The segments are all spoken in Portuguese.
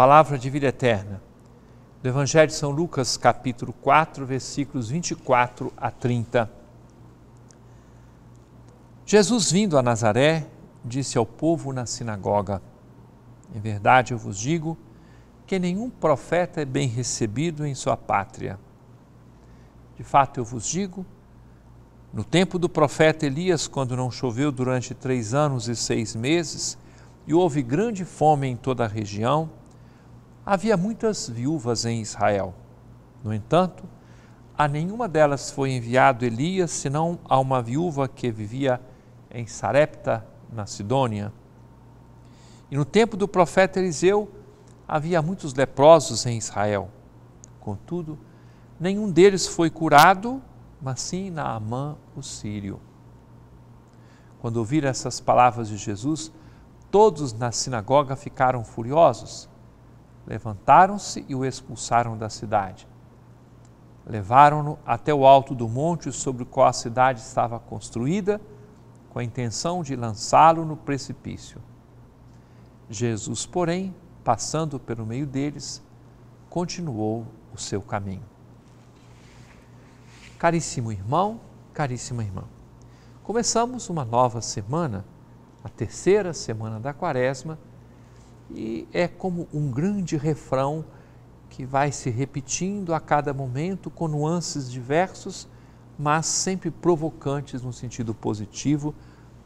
palavra de vida eterna. Do Evangelho de São Lucas, capítulo 4, versículos 24 a 30. Jesus, vindo a Nazaré, disse ao povo na sinagoga: Em verdade eu vos digo que nenhum profeta é bem recebido em sua pátria. De fato eu vos digo, no tempo do profeta Elias, quando não choveu durante três anos e seis meses, e houve grande fome em toda a região, Havia muitas viúvas em Israel. No entanto, a nenhuma delas foi enviado Elias, senão a uma viúva que vivia em Sarepta, na Sidônia. E no tempo do profeta Eliseu havia muitos leprosos em Israel. Contudo, nenhum deles foi curado, mas sim Naamã, o sírio. Quando ouviram essas palavras de Jesus, todos na sinagoga ficaram furiosos. Levantaram-se e o expulsaram da cidade. Levaram-no até o alto do monte sobre o qual a cidade estava construída, com a intenção de lançá-lo no precipício. Jesus, porém, passando pelo meio deles, continuou o seu caminho. Caríssimo irmão, caríssima irmã, começamos uma nova semana, a terceira semana da quaresma e é como um grande refrão que vai se repetindo a cada momento com nuances diversos, mas sempre provocantes no sentido positivo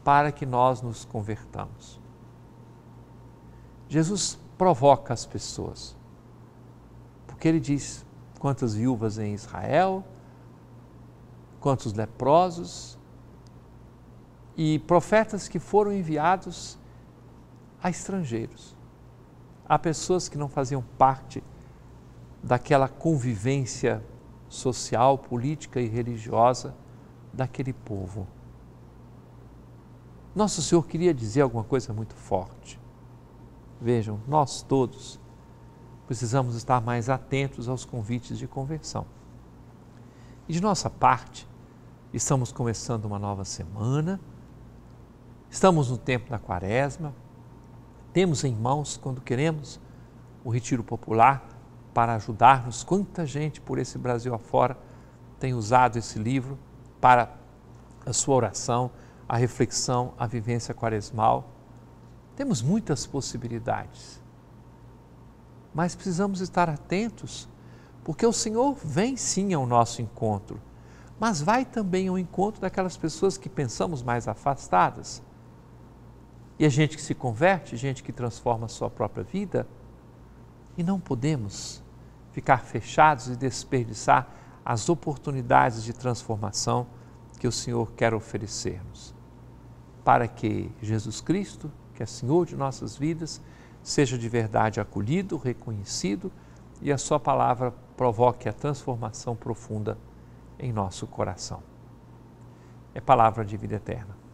para que nós nos convertamos. Jesus provoca as pessoas, porque ele diz quantas viúvas em Israel, quantos leprosos e profetas que foram enviados a estrangeiros. Há pessoas que não faziam parte daquela convivência social, política e religiosa daquele povo. Nosso Senhor queria dizer alguma coisa muito forte. Vejam, nós todos precisamos estar mais atentos aos convites de conversão. E de nossa parte, estamos começando uma nova semana, estamos no tempo da quaresma, temos em mãos quando queremos o retiro popular para ajudar-nos. Quanta gente por esse Brasil afora tem usado esse livro para a sua oração, a reflexão, a vivência quaresmal. Temos muitas possibilidades, mas precisamos estar atentos, porque o Senhor vem sim ao nosso encontro, mas vai também ao encontro daquelas pessoas que pensamos mais afastadas e a gente que se converte, gente que transforma a sua própria vida, e não podemos ficar fechados e desperdiçar as oportunidades de transformação que o Senhor quer oferecer-nos, para que Jesus Cristo, que é Senhor de nossas vidas, seja de verdade acolhido, reconhecido e a Sua palavra provoque a transformação profunda em nosso coração. É palavra de vida eterna.